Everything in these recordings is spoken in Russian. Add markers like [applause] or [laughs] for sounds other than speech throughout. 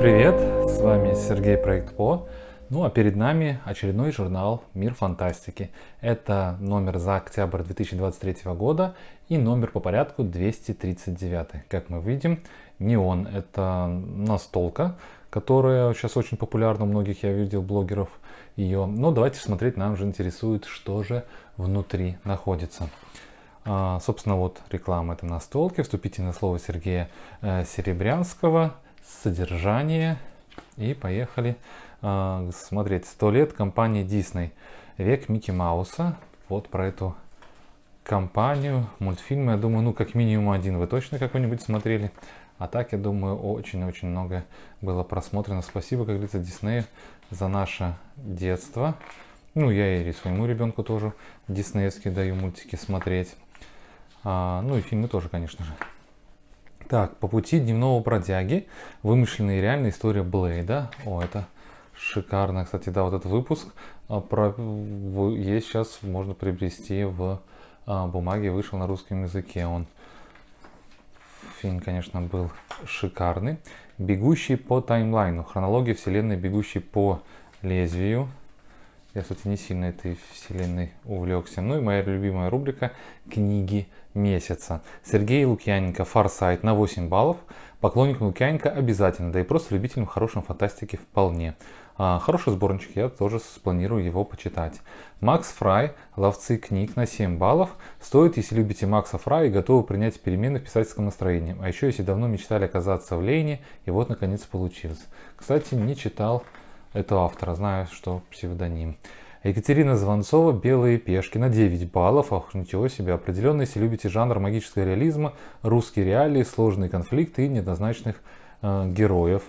привет! С вами Сергей Проект По. Ну а перед нами очередной журнал «Мир фантастики». Это номер за октябрь 2023 года и номер по порядку 239. Как мы видим, неон — это настолка, которая сейчас очень популярна у многих, я видел блогеров ее. Но давайте смотреть, нам же интересует, что же внутри находится. А, собственно, вот реклама этой настолки. Вступительное слово Сергея э, Серебрянского — содержание. И поехали э, смотреть. 100 лет компании Disney. Век Микки Мауса. Вот про эту компанию. Мультфильмы, я думаю, ну как минимум один вы точно какой-нибудь смотрели. А так, я думаю, очень-очень много было просмотрено. Спасибо, как говорится, Диснею за наше детство. Ну, я и своему ребенку тоже диснеевские даю мультики смотреть. А, ну и фильмы тоже, конечно же. Так, по пути дневного бродяги. Вымышленная и реальная история Блейда. О, это шикарно, кстати, да, вот этот выпуск. А, про... Есть сейчас, можно приобрести в а, бумаге, вышел на русском языке он. Фильм, конечно, был шикарный. «Бегущий по таймлайну». Хронология вселенной «Бегущий по лезвию». Я, кстати, не сильно этой вселенной увлекся. Ну и моя любимая рубрика «Книги месяца». Сергей Лукьяненко «Фарсайт» на 8 баллов. Поклонникам Лукьяненко обязательно, да и просто любителям хорошей фантастики вполне. А, хороший сборничек, я тоже спланирую его почитать. Макс Фрай «Ловцы книг» на 7 баллов. Стоит, если любите Макса Фрая и готовы принять перемены в писательском настроении. А еще, если давно мечтали оказаться в Лейне, и вот наконец получилось. Кстати, не читал этого автора, знаю, что псевдоним. Екатерина Звонцова «Белые пешки» на 9 баллов. Ах, ничего себе. Определенно, если любите жанр магического реализма, русские реалии, сложные конфликты и неоднозначных э, героев.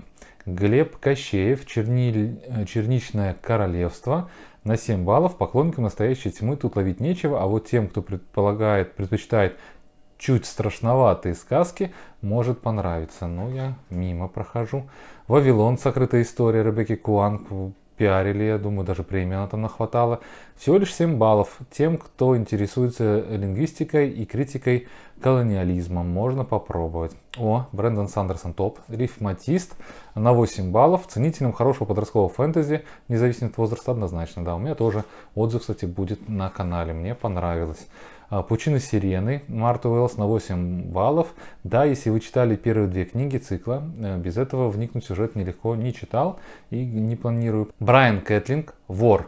Глеб Кощеев Черни... Э, «Черничное королевство» на 7 баллов. Поклонникам настоящей тьмы тут ловить нечего, а вот тем, кто предполагает, предпочитает чуть страшноватые сказки может понравиться. Но я мимо прохожу. «Вавилон. Сокрытая история» Ребекки Куанг пиарили, я думаю, даже премии она там нахватала. Всего лишь 7 баллов тем, кто интересуется лингвистикой и критикой колониализма. Можно попробовать. О, Брэндон Сандерсон топ, рифматист на 8 баллов, ценителем хорошего подросткового фэнтези, независимо от возраста однозначно, да, у меня тоже отзыв, кстати, будет на канале, мне понравилось. А, «Пучина сирены» Марта Уэллс на 8 баллов. Да, если вы читали первые две книги цикла, э, без этого вникнуть в сюжет нелегко, не читал и не планирую. Брайан Кэтлинг «Вор»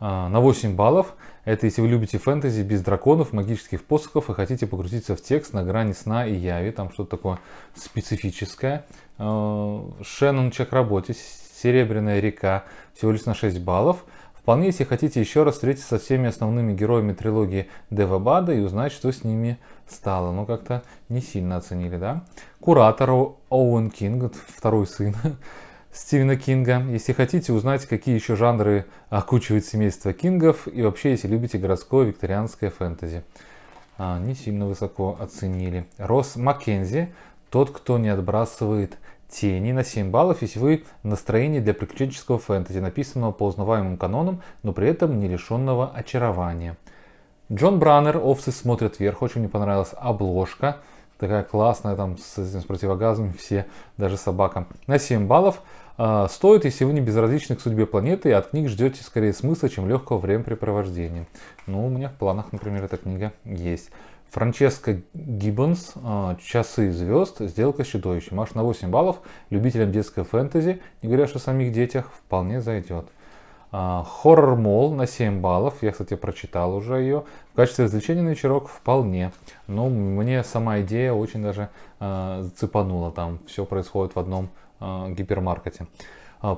а, на 8 баллов. Это если вы любите фэнтези без драконов, магических посохов и хотите погрузиться в текст на грани сна и яви, там что-то такое специфическое. А, Шеннон Чакработис «Серебряная река» всего лишь на 6 баллов – Вполне, если хотите еще раз встретиться со всеми основными героями трилогии Девабада и узнать, что с ними стало. Но как-то не сильно оценили, да? Куратор Оуэн Кинг, второй сын [laughs] Стивена Кинга. Если хотите узнать, какие еще жанры окучивает семейство Кингов и вообще, если любите городское викторианское фэнтези. А, не сильно высоко оценили. Росс Маккензи, тот, кто не отбрасывает Тени на 7 баллов, если вы настроение для приключенческого фэнтези, написанного по узнаваемым канонам, но при этом не лишенного очарования. Джон Браннер, овцы смотрят вверх, очень мне понравилась обложка, такая классная там с, с противогазами все, даже собака. На 7 баллов э, стоит, если вы не безразличны к судьбе планеты и от книг ждете скорее смысла, чем легкого времяпрепровождения. Ну, у меня в планах, например, эта книга есть. Франческа Гиббонс а, «Часы звезд. Сделка с чудовищем». Аж на 8 баллов любителям детской фэнтези, не говоря уж о самих детях, вполне зайдет. А, Хоррор Мол на 7 баллов. Я, кстати, прочитал уже ее. В качестве развлечения на вечерок вполне. Но мне сама идея очень даже а, цепанула. Там все происходит в одном гипермаркете.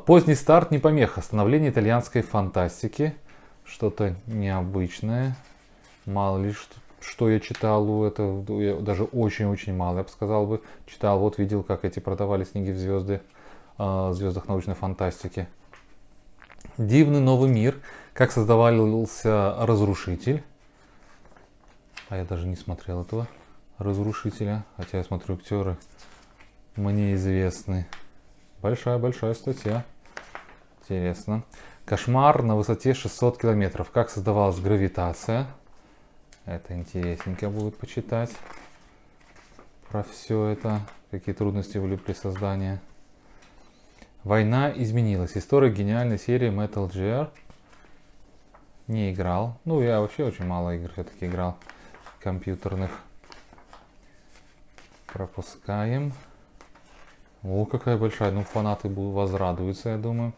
Поздний старт не помеха. Становление итальянской фантастики. Что-то необычное. Мало ли что что я читал, это ну, я даже очень-очень мало, я бы сказал бы, читал, вот видел, как эти продавали книги в звезды, э, звездах научной фантастики. Дивный новый мир, как создавался разрушитель. А я даже не смотрел этого разрушителя, хотя я смотрю актеры мне известны. Большая-большая статья. Интересно. Кошмар на высоте 600 километров. Как создавалась гравитация? Это интересненько будет почитать про все это, какие трудности были при создании. Война изменилась. История гениальной серии Metal Gear не играл. Ну, я вообще очень мало игр все-таки играл компьютерных. Пропускаем. О, какая большая. Ну, фанаты возрадуются, я думаю.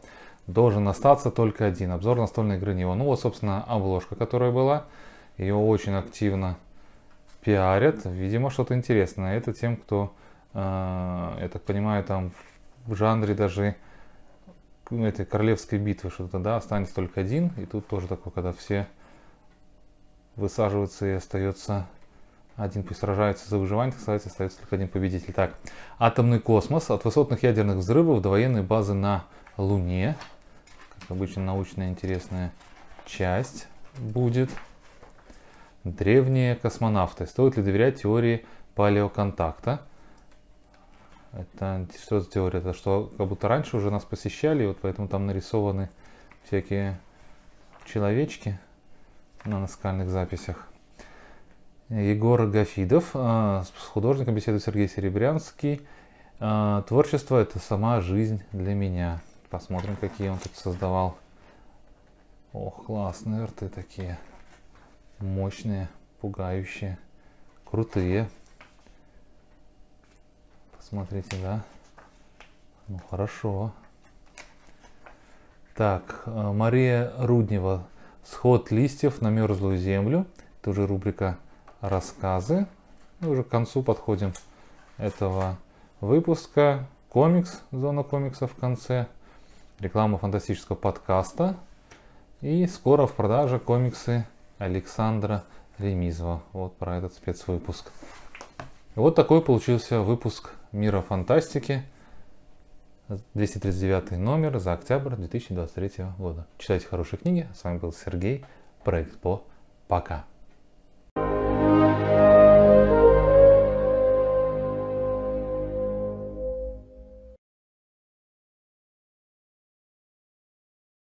Должен остаться только один. Обзор настольной игры него. Ну, вот, собственно, обложка, которая была. Ее очень активно пиарят. Видимо, что-то интересное. Это тем, кто, э, я так понимаю, там в жанре даже этой королевской битвы что-то, да, останется только один. И тут тоже такое, когда все высаживаются и остается один пусть сражается за выживание, так сказать, остается только один победитель. Так, атомный космос от высотных ядерных взрывов до военной базы на Луне. Как обычно, научная интересная часть будет. Древние космонавты. Стоит ли доверять теории палеоконтакта? Это что за теория? Это что, как будто раньше уже нас посещали, вот поэтому там нарисованы всякие человечки на наскальных записях. Егор Гафидов, а, с художником беседует Сергей Серебрянский. А, творчество – это сама жизнь для меня. Посмотрим, какие он тут создавал. Ох, классные рты такие мощные, пугающие, крутые. Посмотрите, да? Ну, хорошо. Так, э, Мария Руднева. Сход листьев на мерзлую землю. Это уже рубрика «Рассказы». Мы уже к концу подходим этого выпуска. Комикс, зона комикса в конце. Реклама фантастического подкаста. И скоро в продаже комиксы Александра Ремизова. Вот про этот спецвыпуск. Вот такой получился выпуск «Мира фантастики». 239 номер за октябрь 2023 года. Читайте хорошие книги. С вами был Сергей. Проект по. Пока. thank you